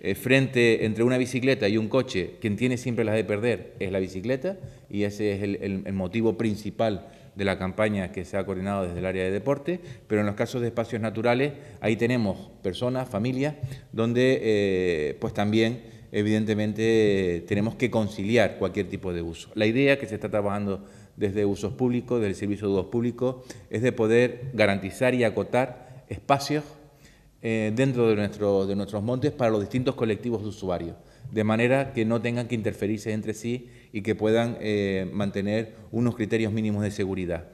Eh, frente entre una bicicleta y un coche, quien tiene siempre las de perder es la bicicleta y ese es el, motivo principal de la campaña que se ha coordinado desde el área de deporte, pero en los casos de espacios naturales ahí tenemos personas, familias, donde eh, pues también evidentemente tenemos que conciliar cualquier tipo de uso. La idea que se está trabajando desde usos públicos, del servicio de usos públicos, es de poder garantizar y acotar espacios eh, dentro de, de nuestros montes para los distintos colectivos de usuarios, de manera que no tengan que interferirse entre sí y que puedan eh, mantener unos criterios mínimos de seguridad.